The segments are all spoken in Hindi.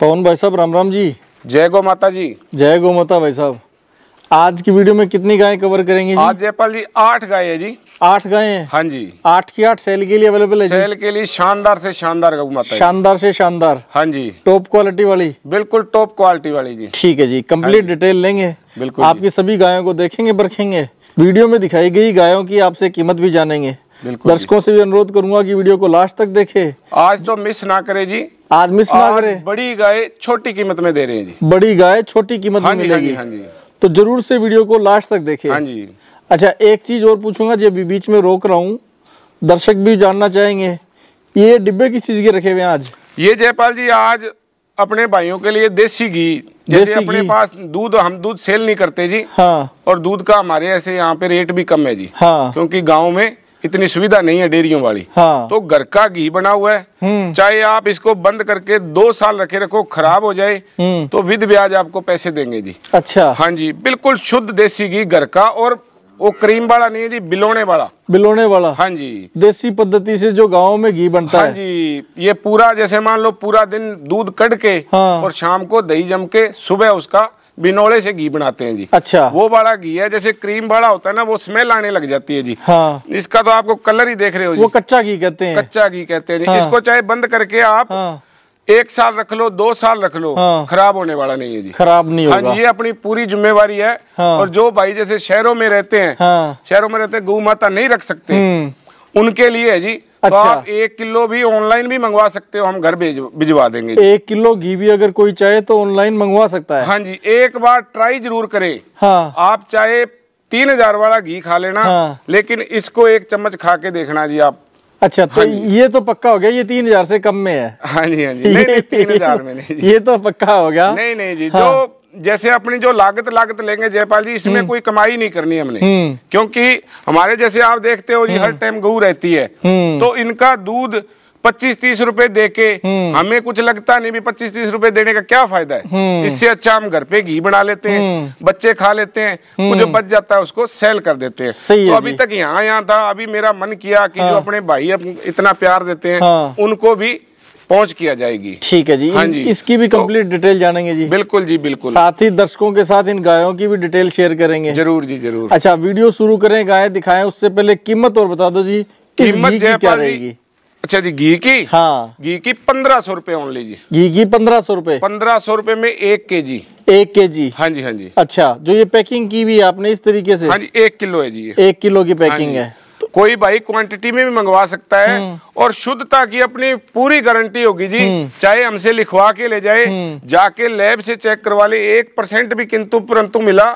पवन भाई साहब राम राम जी जय गो माता जी जय गो माता भाई साहब आज की वीडियो में कितनी गायें कवर करेंगे जी? आज जयपाल जी आठ गाय है जी आठ गाय हाँ जी आठ की आठ सेल के लिए अवेलेबल है सेल के लिए शानदार से शानदार गौ माता शानदार से शानदार हाँ जी टॉप क्वालिटी वाली बिल्कुल टॉप क्वालिटी वाली जी ठीक है जी कम्प्लीट हाँ डिटेल लेंगे बिल्कुल आपकी सभी गायों को देखेंगे परखेंगे वीडियो में दिखाई गई गायों की आपसे कीमत भी जानेंगे दर्शकों से भी अनुरोध करूंगा कि वीडियो को लास्ट तक देखे आज तो मिस ना करे जी आज मिस ना करे बड़ी गाय छोटी कीमत में दे रहे हैं जी बड़ी गाय छोटी कीमत में हाँ हाँ मिलेगी हाँ तो जरूर से वीडियो को लास्ट तक देखे हाँ जी अच्छा एक चीज और पूछूंगा जी अभी बीच में रोक रहा हूँ दर्शक भी जानना चाहेंगे ये डिब्बे किस चीज के रखे हुए आज ये जयपाल जी आज अपने भाइयों के लिए देसी घी जैसे अपने पास दूध हम दूध सेल नहीं करते जी हाँ और दूध का हमारे ऐसे यहाँ पे रेट भी कम है जी हाँ क्योंकि गाँव में इतनी सुविधा नहीं है डेयरियों वाली हाँ। तो घर का घी बना हुआ है हम्म। चाहे आप इसको बंद करके दो साल रखे रखो खराब हो जाए हम्म। तो विध ब्याज आपको पैसे देंगे जी अच्छा हाँ जी बिल्कुल शुद्ध देसी घी घर का और वो क्रीम वाला नहीं है जी बिलोने वाला बिलोने वाला हाँ जी देसी पद्धति से जो गाँव में घी बनता हाँ है जी ये पूरा जैसे मान लो पूरा दिन दूध कट के हाँ। और शाम को दही जम के सुबह उसका बिनौले से घी बनाते हैं जी अच्छा वो बड़ा घी है जैसे क्रीम बड़ा होता है ना वो स्मेल आने लग जाती है जी हाँ इसका तो आपको कलर ही देख रहे हो जी वो कच्चा घी कहते हैं कच्चा घी कहते हैं जी हाँ। इसको चाहे बंद करके आप हाँ। एक साल रख लो दो साल रख लो हाँ। खराब होने वाला नहीं है जी खराब नहीं हाँ होगा हाँ, ये अपनी पूरी जिम्मेवारी है हाँ। और जो भाई जैसे शहरों में रहते हैं हाँ। शहरों में रहते गऊ माता नहीं रख सकते हम्म। उनके लिए है जी तो अच्छा। तो आप एक किलो भी ऑनलाइन भी मंगवा सकते हो हम घर भेज भिजवा देंगे एक किलो घी भी अगर कोई चाहे तो ऑनलाइन मंगवा सकता है हाँ जी एक बार ट्राई जरूर करे हाँ आप चाहे तीन हजार वाला घी खा लेना हाँ। लेकिन इसको एक चम्मच खा के देखना जी आप अच्छा तो हाँ ये तो पक्का हो गया ये तीन हजार से कम में है हाँ जी हाँ जी नहीं, नहीं, तीन हजार में नहीं ये तो पक्का हो गया नहीं नहीं जी हाँ। जो जैसे अपनी जो लागत लागत लेंगे जयपाल जी इसमें हम्म। कोई कमाई नहीं करनी हमने हम्म। क्योंकि हमारे जैसे आप देखते हो जी हर हम्म। टाइम गऊ रहती है तो इनका दूध पच्चीस तीस रुपए देके हमें कुछ लगता नहीं भी पच्चीस तीस रुपए देने का क्या फायदा है इससे अच्छा हम घर पे घी बना लेते हैं बच्चे खा लेते हैं जो बच जाता है उसको सेल कर देते हैं तो अभी तक यहाँ यहाँ था अभी मेरा मन किया कि हाँ। जो अपने भाई इतना प्यार देते हैं हाँ। उनको भी पहुंच किया जाएगी ठीक है जी हाँ जी इसकी भी कंप्लीट तो, डिटेल जानेंगे जी बिल्कुल जी बिल्कुल साथ ही दर्शकों के साथ इन गायों की भी डिटेल शेयर करेंगे जरूर जी जरूर अच्छा वीडियो शुरू करें गाय दिखाएं उससे पहले कीमत और बता दो जी कीमत क्या रहेगी अच्छा जी घी की हाँ घी की पंद्रह सौ रूपये ओनली जी घी की पंद्रह सौ रूपये पंद्रह सौ रूपये में एक के जी एक के जी हाँ जी हाँ जी अच्छा जो ये पैकिंग की हुई है आपने इस तरीके से हाँ जी एक किलो है जी एक किलो की पैकिंग हाँ है कोई भाई क्वांटिटी में भी मंगवा सकता है हम्म। और शुद्धता की अपनी पूरी गारंटी होगी जी हम्म। चाहे हमसे लिखवा के ले जाए हम्म। जाके लैब से चेक करवा ले एक परसेंट भी किंतु परंतु मिला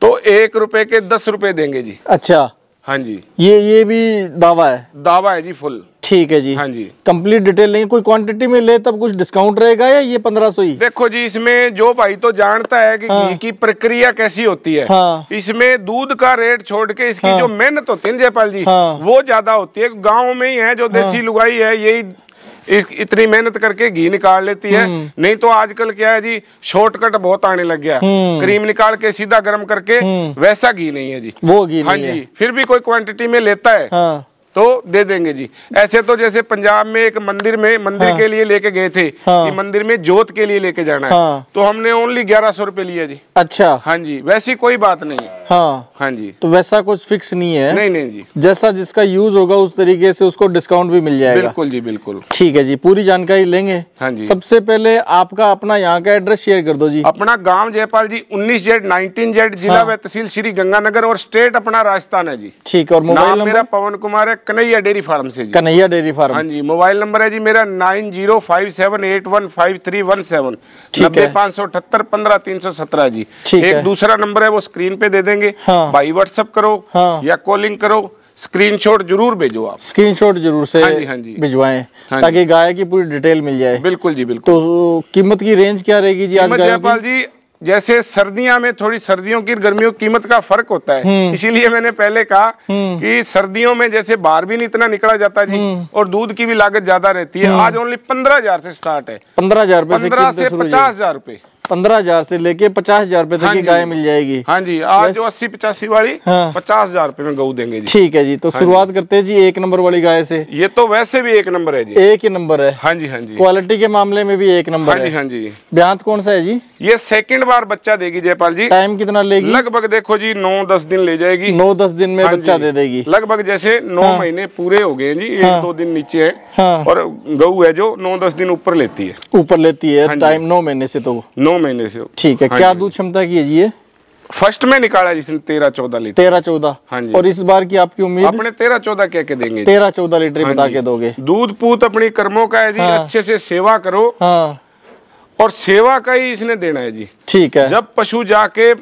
तो एक रुपए के दस रुपए देंगे जी अच्छा हाँ जी ये ये भी दावा है दावा है जी फुल ठीक है जी हाँ जी कंप्लीट डिटेल नहीं कोई क्वांटिटी में ले तब कुछ डिस्काउंट रहेगा या ये पंद्रह सौ ही देखो जी इसमें जो भाई तो जानता है कि हाँ। घी की प्रक्रिया कैसी होती है हाँ। इसमें दूध का रेट छोड़ के इसकी हाँ। जो मेहनत होती है जयपाल जी हाँ। वो ज्यादा होती है गाँव में ही है जो हाँ। देसी लुगाई है यही इतनी मेहनत करके घी निकाल लेती है हम्म। नहीं तो आजकल क्या है जी शॉर्टकट बहुत आने लग गया क्रीम हम्म। निकाल के सीधा गर्म करके हम्म। वैसा घी नहीं है जी वो घी हाँ जी फिर भी कोई क्वांटिटी में लेता है हाँ। तो दे देंगे जी ऐसे तो जैसे पंजाब में एक मंदिर में मंदिर हाँ, के लिए लेके गए थे हाँ, मंदिर में जोत के लिए लेके जाना है हाँ, तो हमने ओनली ग्यारह सौ रूपए लिया जी अच्छा हाँ जी वैसी कोई बात नहीं हाँ हाँ जी तो वैसा कुछ फिक्स नहीं है नहीं नहीं जी जैसा जिसका यूज होगा उस तरीके से उसको डिस्काउंट भी मिल जाएगा बिल्कुल जी बिल्कुल ठीक है जी पूरी जानकारी लेंगे हाँ जी सबसे पहले आपका अपना यहाँ का एड्रेस शेयर कर दो जी अपना गांव जयपाल जी उन्नीस जेड नाइनटीन जेड जिला हाँ। व तहसील श्री गंगानगर और स्टेट अपना राजस्थान है जी ठीक है और मोबाइल मेरा पवन कुमार है कन्हैया डेयरी फार्म से कन्हैया डेयरी फार्म हाँ जी मोबाइल नंबर है जी मेरा nine zero five seven eight one five three one seven नब्बे पाँच सौ अठहत्तर पंद्रह तीन सौ सत्रह जी एक दूसरा नंबर है वो स्क्रीन पे दे देंगे हाँ। भाई व्हाट्सअप करो हाँ। या कॉलिंग करो स्क्रीनशॉट जरूर भेजो आप स्क्रीनशॉट जरूर से हाँ जी हाँ जी भिजवाएं हाँ ताकि गाय की पूरी डिटेल मिल जाए बिल्कुल जी बिल्कुल तो, तो कीमत की रेंज क्या रहेगी जी आज जयपाल जी जैसे सर्दियां में थोड़ी सर्दियों की गर्मियों की कीमत का फर्क होता है हम्म। इसीलिए मैंने पहले कहा हम्म। कि सर्दियों में जैसे बाहर भी नहीं इतना निकला जाता जी हम्म। और दूध की भी लागत ज्यादा रहती है आज ओनली पंद्रह हजार से स्टार्ट है पंद्रह हजार पंद्रह से पचास हजार रूपए पंद्रह हजार से लेके पचास हजार रूपए तक की हाँ गाय मिल जाएगी हाँ जी आज जो अस्सी पचासी वाली हाँ। पचास हजार रूपए में गऊ देंगे जी ठीक है जी तो हाँ शुरुआत करते हैं जी एक नंबर वाली गाय से ये तो वैसे भी एक नंबर है जी एक ही नंबर है हाँ जी हाँ जी क्वालिटी के मामले में भी एक नंबर हाँ जी हाँ जी ब्यांत कौन सा है जी ये सेकंड बार बच्चा देगी जयपाल जी टाइम कितना लेगी लगभग देखो जी नौ दस दिन ले जाएगी नौ दस दिन में हाँ बच्चा दे देगी लगभग जैसे नौ हाँ। महीने पूरे हो गए जी एक दो दिन नीचे है और गऊ है जो नौ दस दिन ऊपर लेती है ऊपर लेती है टाइम नौ महीने से तो नौ नौ महीने से ठीक है हाँ क्या हाँ दूध क्षमता की है जी ये फर्स्ट में निकाला जिसने तेरह चौदह लीटर तेरह चौदह हाँ जी और इस बार की आपकी उम्मीद अपने तेरह चौदह कह के देंगे तेरह चौदह लीटर हाँ बता के दोगे दूध पूत अपनी कर्मों का है जी हाँ। अच्छे से सेवा करो हाँ और सेवा का ही इसने देना है जी ठीक है जब पशु जाके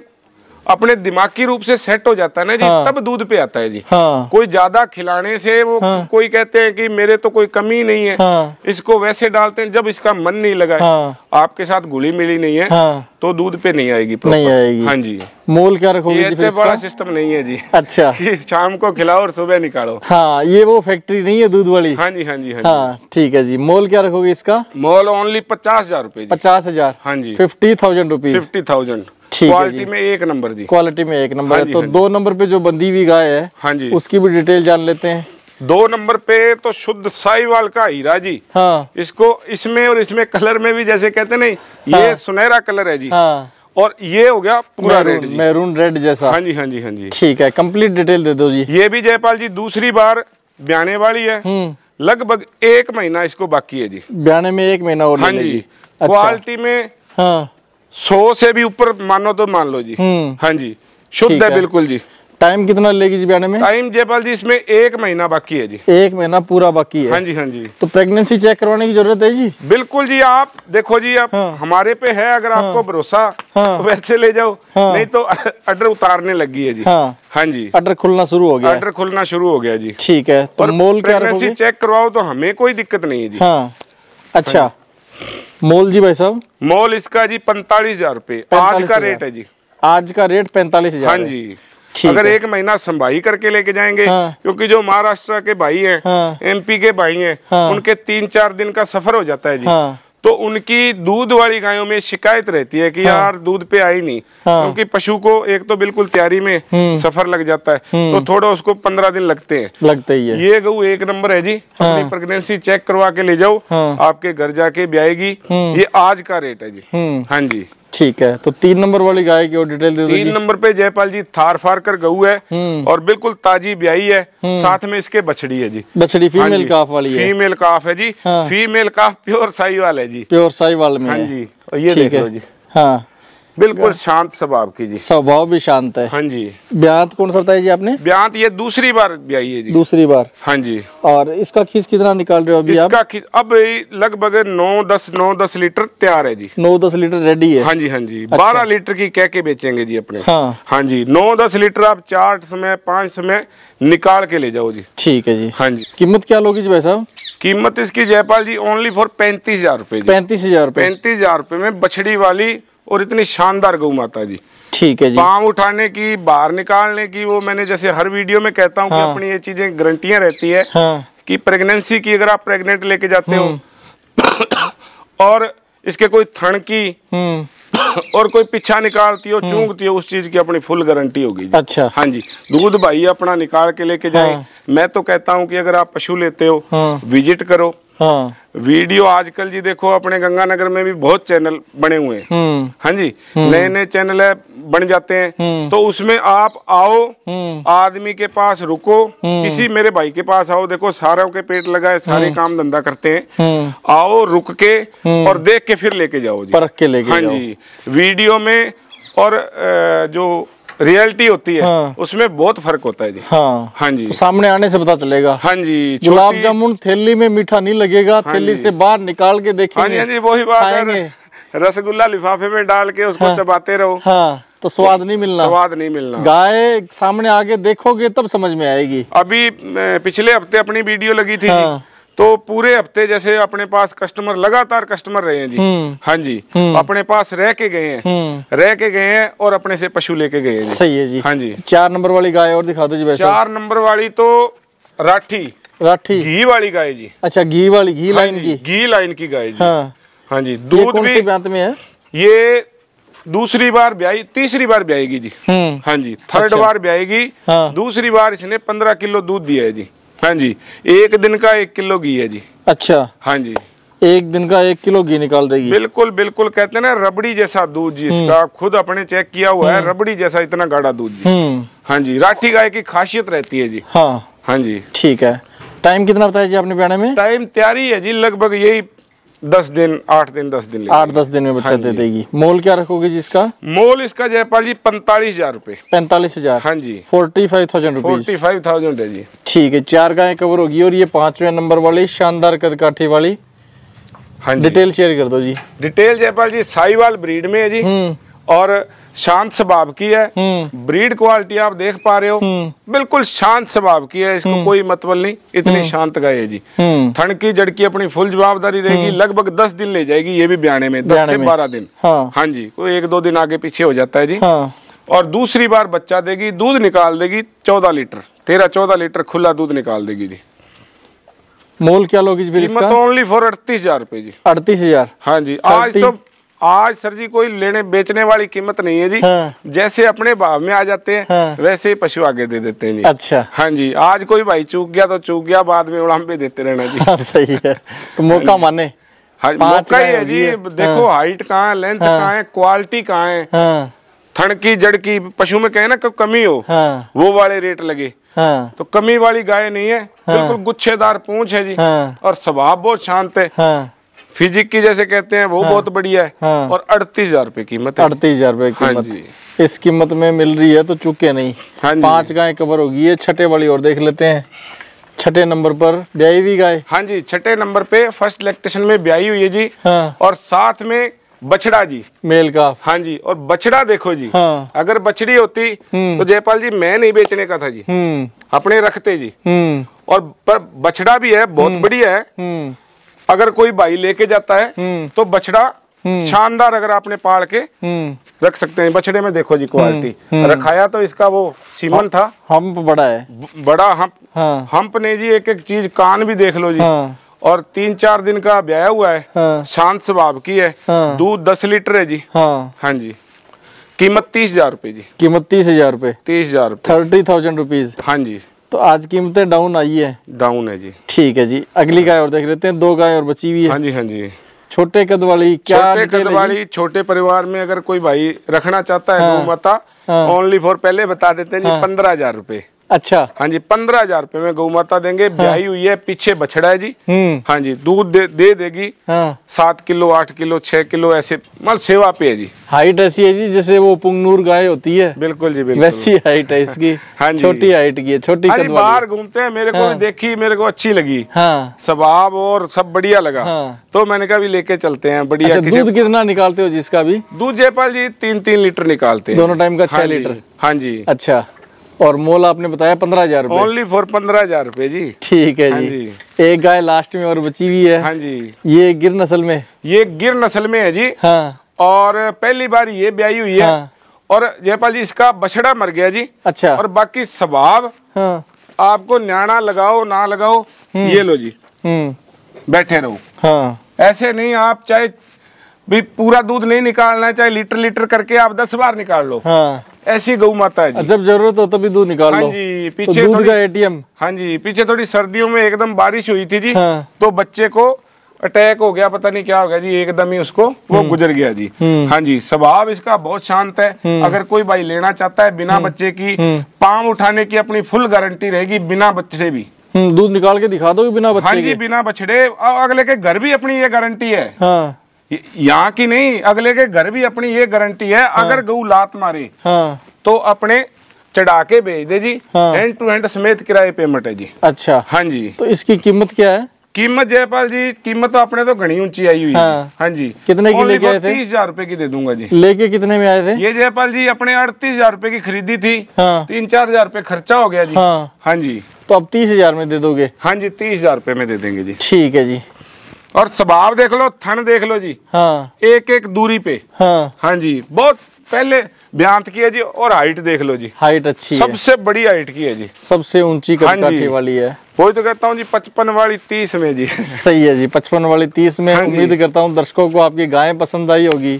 अपने दिमागी रूप से सेट हो जाता है ना जी हाँ, तब दूध पे आता है जी हाँ, कोई ज्यादा खिलाने से वो हाँ, कोई कहते हैं कि मेरे तो कोई कमी नहीं है हाँ, इसको वैसे डालते हैं जब इसका मन नहीं लगा हाँ, आपके साथ गुली मिली नहीं है हाँ, तो दूध पे नहीं आएगी नहीं आएगी हाँ जी मोल क्या रखोगे जी बड़ा सिस्टम नहीं है जी अच्छा शाम को खिलाओ और सुबह निकालो हाँ ये वो फैक्ट्री नहीं है दूध वाली हाँ, हाँ जी हाँ जी हाँ ठीक है जी मोल क्या रखोगे इसका मोल ओनली पचास हजार रूपए पचास हजार हाँ जी fifty thousand rupees fifty thousand quality में एक नंबर जी क्वालिटी में एक नंबर है हाँ तो हाँ दो नंबर पे जो बंदी हुई गाय है हाँ जी उसकी भी डिटेल जान लेते हैं दो नंबर पे तो शुद्ध साईवाल का हीरा जी हाँ इसको इसमें और इसमें कलर में भी जैसे कहते नहीं हाँ। ये सुनहरा कलर है जी हाँ और ये हो गया पूरा रेड मैरून रेड जैसा हाँ जी हाँ जी हाँ जी ठीक है कंप्लीट डिटेल दे दो जी ये भी जयपाल जी दूसरी बार ब्याने वाली है हम्म। लगभग एक महीना इसको बाकी है जी ब्याने में एक महीना और हाँ जी क्वालिटी अच्छा। में हाँ सौ से भी ऊपर मानो तो मान लो जी हम्म। हाँ जी शुद्ध है बिल्कुल जी टाइम कितना लेगी जी ब्याने में टाइम जयपाल जी इसमें एक महीना बाकी है जी एक महीना पूरा बाकी है हाँ जी हाँ जी तो प्रेगनेंसी चेक करवाने की जरूरत है जी बिल्कुल जी आप देखो जी आप हाँ। हमारे पे है अगर हाँ। आपको भरोसा हाँ। तो वैसे ले जाओ हाँ। नहीं तो अडर उतारने लगी है जी हाँ, हाँ जी अडर खुलना शुरू हो गया अडर खुलना शुरू हो गया जी ठीक है तो मोल प्रेगनेंसी चेक करवाओ तो हमें कोई दिक्कत नहीं है जी हाँ। अच्छा हाँ मोल जी भाई साहब मोल इसका जी पैंतालीस हजार रूपए आज का रेट है जी आज का रेट पैंतालीस हजार हाँ जी अगर एक महीना संभाई करके लेके जाएंगे हाँ। क्योंकि जो महाराष्ट्र के भाई हैं हाँ। एमपी के भाई हैं हाँ। उनके तीन चार दिन का सफर हो जाता है जी हाँ। तो उनकी दूध वाली गायों में शिकायत रहती है कि हाँ। यार दूध पे आई नहीं हाँ। क्योंकि पशु को एक तो बिल्कुल तैयारी में हम्म। सफर लग जाता है हम्म। तो थोड़ा उसको पंद्रह दिन लगते हैं लगते ही है ये गऊ एक नंबर है जी हाँ। अपनी प्रेगनेंसी चेक करवा के ले जाओ हाँ। आपके घर जाके ब्याएगी हम्म। ये आज का रेट है जी हाँ जी ठीक है तो तीन नंबर वाली गाय की और डिटेल दे दो तीन नंबर पे जयपाल जी थार फार कर गऊ है हम्म। और बिल्कुल ताजी ब्याई है हम्म। साथ में इसके बछड़ी है जी बछड़ी फीमेल हाँ काफ वाली है फीमेल काफ है जी हाँ। फीमेल काफ प्योर साईवाल है जी प्योर साई साईवाल में हाँ जी ये देख लो जी हाँ बिल्कुल शांत स्वभाव की जी स्वभाव भी शांत है हाँ जी ब्यांत कौन सा बताया जी आपने ब्यांत तो ये दूसरी बार ब्याई है जी दूसरी बार हाँ जी और इसका खीस कितना निकाल रहे हो अभी इसका आप? अब लगभग नौ दस नौ दस लीटर तैयार है जी नौ दस लीटर रेडी है हाँ जी हाँ जी अच्छा। बारह लीटर की कह के बेचेंगे जी अपने हाँ हाँ जी नौ दस लीटर आप चार समय पाँच समय निकाल के ले जाओ जी ठीक है जी हाँ जी कीमत क्या लोगी जी भाई साहब कीमत इसकी जयपाल जी ओनली फॉर पैंतीस हजार रूपए पैंतीस हजार पैंतीस हजार रूपए में बछड़ी वाली और इतनी शानदार गौ माता जी ठीक है जी पाँव उठाने की बाहर निकालने की वो मैंने जैसे हर वीडियो में कहता हूँ हाँ। अपनी ये चीजें गारंटियां रहती है हाँ। कि प्रेगनेंसी की अगर आप प्रेग्नेंट लेके जाते हो हम्म। और इसके कोई थण की हम्म। और कोई पीछा निकालती हो चूंगती हो उस चीज की अपनी फुल गारंटी होगी अच्छा हाँ जी दूध भाई अपना निकाल के लेके जाए हाँ। मैं तो कहता हूँ कि अगर आप पशु लेते हो हाँ। विजिट करो हाँ। वीडियो आजकल जी देखो अपने गंगानगर में भी बहुत चैनल बने हुए हैं हम्म। हाँ जी हम्म। नए नए चैनल है बन जाते हैं हम्म। तो उसमें आप आओ हम्म। आदमी के पास रुको हम्म। किसी मेरे भाई के पास आओ देखो सारों के पेट लगाए सारे काम धंधा करते हैं आओ रुक के और देख के फिर लेके जाओ जी परख के लेके हाँ जी वीडियो में और जो रियलिटी होती है हाँ। उसमें बहुत फर्क होता है जी हाँ हाँ जी सामने आने से पता चलेगा हाँ जी गुलाब जामुन थैली में मीठा नहीं लगेगा हाँ थैली से बाहर निकाल के देखेंगे हाँ जी हाँ जी वही बात है रसगुल्ला लिफाफे में डाल के उसको हाँ। चबाते रहो हाँ तो स्वाद नहीं मिलना स्वाद नहीं मिलना गाय सामने आगे देखोगे तब समझ में आएगी अभी पिछले हफ्ते अपनी वीडियो लगी थी हाँ। तो पूरे हफ्ते जैसे अपने पास कस्टमर लगातार कस्टमर रहे हैं जी हम्म। हाँ जी हम्म। तो अपने पास रह के गए हैं हम्म। रह के गए हैं और अपने से पशु लेके गए हैं सही है जी हाँ जी चार नंबर वाली गाय और दिखा दो जी वैसे चार नंबर वाली तो राठी राठी घी वाली गाय जी अच्छा घी वाली घी हाँ लाइन की घी लाइन की गाय जी हाँ, हाँ जी दूध भी में है ये दूसरी बार ब्याई तीसरी बार ब्याएगी जी हम्म। हाँ जी थर्ड अच्छा। बार ब्याएगी हाँ। दूसरी बार इसने पंद्रह किलो दूध दिया है जी हाँ जी एक दिन का एक किलो घी है जी अच्छा हाँ जी एक दिन का एक किलो घी निकाल देगी बिल्कुल बिल्कुल कहते हैं ना रबड़ी जैसा दूध जी हम्म। इसका खुद अपने चेक किया हुआ है हम्म। रबड़ी जैसा इतना गाढ़ा दूध जी हाँ जी राठी गाय की खासियत रहती है जी हाँ हाँ जी ठीक है टाइम कितना बताया जी आपने ब्याने में टाइम तैयारी है जी लगभग यही दस दिन आठ दिन दस दिन आठ दस दिन में बच्चा हाँ दे देगी मोल क्या रखोगे जिसका मोल इसका जयपाल जी पैंतालीस हजार रूपए पैंतालीस हजार हाँ जी forty five thousand forty five thousand है जी ठीक है चार गाय कवर होगी और ये पांचवे नंबर वाली शानदार कदकाठी वाली हाँ डिटेल शेयर कर दो जी डिटेल जयपाल जी साईवाल ब्रीड में है जी हम्म। और शांत स्वभाव की है हम्म। ब्रीड क्वालिटी आप देख पा रहे हो हम्म। बिल्कुल शांत स्वभाव की है इसको हम्म। कोई मतबल नहीं इतनी शांत गाय है जी ठंड की जड़की अपनी फुल जवाबदारी रहेगी लगभग दस दिन ले जाएगी ये भी ब्याने में दस से बारह दिन हाँ।, हाँ।, जी कोई एक दो दिन आगे पीछे हो जाता है जी हाँ। और दूसरी बार बच्चा देगी दूध निकाल देगी चौदह लीटर तेरह चौदह लीटर खुला दूध निकाल देगी जी मोल क्या लोगी ओनली फॉर अड़तीस हजार रूपए जी अड़तीस हजार हाँ जी आज तो आज सर जी कोई लेने बेचने वाली कीमत नहीं है जी हाँ। जैसे अपने भाव में आ जाते हैं हाँ। वैसे ही पशु आगे दे देते हैं जी अच्छा हाँ जी आज कोई भाई चूक गया तो चूक गया बाद में उड़ाम पे देते रहना जी हाँ, सही है तो मौका हाँ माने हाँ, मौका ही है जी है। देखो हाइट कहाँ है लेंथ हाँ। कहाँ है क्वालिटी कहाँ है हाँ। थड़की जड़की जड़ की पशु में कहे ना कब कमी हो हाँ। वो वाले रेट लगे हाँ। तो कमी वाली गाय नहीं है बिल्कुल गुच्छेदार पूंछ है जी और स्वभाव बहुत शांत है फिजिक की जैसे कहते हैं वो हाँ, बहुत बढ़िया है हाँ, और अड़तीस हजार रूपए कीमत अड़तीस हजार रूपए की हाँ इस कीमत में मिल रही है तो चुके नहीं हाँ पांच गाय कवर होगी ये छठे वाली और देख लेते हैं छठे नंबर पर ब्याई हुई गाय हाँ जी छठे नंबर पे फर्स्ट इलेक्ट्रेशन में ब्याई हुई है जी हाँ और साथ में बछड़ा जी मेल का हाँ जी और बछड़ा देखो जी हाँ। अगर बछड़ी होती हम्म। तो जयपाल जी मैं नहीं बेचने का था जी हम्म। अपने रखते जी हम्म। और पर बछड़ा भी है बहुत बढ़िया है अगर कोई भाई लेके जाता है हम्म। तो बछड़ा हम्म। शानदार अगर आपने पाल के हम्म। रख सकते हैं बछड़े में देखो जी क्वालिटी रखाया तो इसका वो सीमन था हम्प बड़ा है बड़ा हम्प हाँ। हम्प ने जी एक एक चीज कान भी देख लो जी हाँ। और तीन चार दिन का ब्याया हुआ है हाँ। शांत स्वभाव की है दूध दस लीटर है जी हाँ, हाँ जी कीमत तीस हजार रूपए जी कीमत तीस हजार रूपए तीस हजार थर्टी थाउजेंड रुपीज हाँ जी तो आज कीमतें डाउन आई है डाउन है जी ठीक है जी अगली गाय और देख लेते हैं दो गाय और बची हुई है हाँ जी हाँ जी छोटे कद वाली क्या छोटे कद वाली छोटे परिवार में अगर कोई भाई रखना चाहता है हाँ, माता ओनली हाँ, फॉर पहले बता देते हैं जी हाँ। पंद्रह हजार रूपए अच्छा हाँ जी पंद्रह हजार रूपए में गौ माता देंगे हाँ। ब्याई हुई है पीछे बछड़ा है जी हम्म। हाँ जी दूध दे, दे देगी हाँ। सात किलो आठ किलो छह किलो ऐसे मतलब सेवा पे है जी हाइट ऐसी है जी जैसे वो पुंगनूर गाय होती है बिल्कुल जी बिल्कुल वैसी हाइट है इसकी हाँ जी छोटी हाइट की है छोटी हाँ बाहर घूमते हैं मेरे को हाँ। देखी मेरे को अच्छी लगी हाँ स्वभाव और सब बढ़िया लगा हाँ। तो मैंने कहा लेके चलते हैं बढ़िया अच्छा, दूध कितना निकालते हो जिसका भी दूध जयपाल जी तीन तीन लीटर निकालते हैं दोनों टाइम का छह लीटर हाँ जी अच्छा और मोल आपने बताया पंद्रह हजार ओनली फॉर पंद्रह हजार रूपए जी ठीक है हाँ जी।, जी एक गाय लास्ट में और बची हुई है हाँ जी ये गिर नसल में ये गिर नसल में है जी हाँ और पहली बार ये ब्याई हुई है हाँ। और जयपाल जी इसका बछड़ा मर गया जी अच्छा और बाकी स्वभाव हाँ। आपको न्याणा लगाओ ना लगाओ हम्म। ये लो जी हम्म। बैठे रहो हाँ ऐसे नहीं आप चाहे भी पूरा दूध नहीं निकालना चाहे लीटर लीटर करके आप दस बार निकाल लो हाँ ऐसी गौ माता है जी। जब जरूरत हो तभी दूध निकाल हाँ जी तो पीछे तो दूध का एटीएम हाँ जी पीछे थोड़ी सर्दियों में एकदम बारिश हुई थी जी हाँ। तो बच्चे को अटैक हो गया पता नहीं क्या हो गया जी एकदम ही उसको वो हम्म। गुजर गया जी हम्म। हाँ जी स्वभाव इसका बहुत शांत है हम्म। अगर कोई भाई लेना चाहता है बिना बच्चे की पाम उठाने की अपनी फुल गारंटी रहेगी बिना बच्चे भी दूध निकाल के दिखा दो बिना हाँ बच्चे हाँ जी बिना बछड़े अगले के घर भी अपनी ये गारंटी है हाँ। यहाँ की नहीं अगले के घर भी अपनी ये गारंटी है हाँ। अगर गऊ लात मारे हाँ। तो अपने चढ़ा के भेज दे जी हैंड टू हैंड समेत किराए पेमेंट है जी अच्छा हाँ जी तो इसकी कीमत क्या है कीमत जयपाल जी कीमत तो अपने तो घनी ऊंची आई हुई हाँ, हाँ जी कितने की लेके आए तो थे तीस हजार रूपए की दे दूंगा जी लेके कितने में आए थे ये जयपाल जी अपने अड़तीस हजार रूपए की खरीदी थी हाँ, तीन चार हजार रूपए खर्चा हो गया जी हाँ, हाँ जी तो अब तीस हजार में दे दोगे हाँ जी तीस हजार रूपए में दे देंगे जी ठीक है जी और स्वभाव देख लो थन देख लो जी हाँ एक एक दूरी पे हाँ हाँ जी बहुत पहले ब्यांत की है जी और हाइट देख लो जी हाइट अच्छी सबसे बड़ी हाइट की है जी सबसे ऊंची हाँ वाली है वही तो कहता हूँ जी पचपन वाली तीस में जी सही है जी पचपन वाली तीस में हाँ उम्मीद करता हूँ दर्शकों को आपकी गाय पसंद आई होगी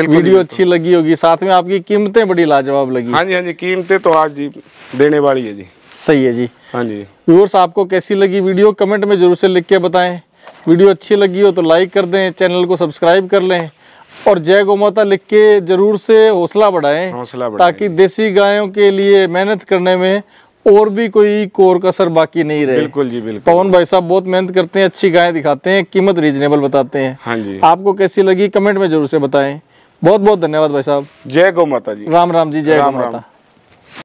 वीडियो अच्छी लगी होगी साथ में आपकी कीमतें बड़ी लाजवाब लगी हाँ जी हाँ जी कीमतें तो आज जी देने वाली है जी सही है जी हाँ जी व्यूअर्स आपको कैसी लगी वीडियो कमेंट में जरूर से लिख के बताएं वीडियो अच्छी लगी हो तो लाइक कर दें चैनल को सब्सक्राइब कर लें और जय गौ माता लिख के जरूर से हौसला बढ़ाएं ताकि देसी गायों के लिए मेहनत करने में और भी कोई कोर कसर बाकी नहीं रहे बिल्कुल जी बिल्कुल पवन भाई साहब बहुत मेहनत करते हैं अच्छी गायें दिखाते हैं कीमत रीजनेबल बताते हैं हाँ जी आपको कैसी लगी कमेंट में जरूर से बताएं बहुत बहुत धन्यवाद भाई साहब जय गौ माता जी राम राम जी जय गौ माता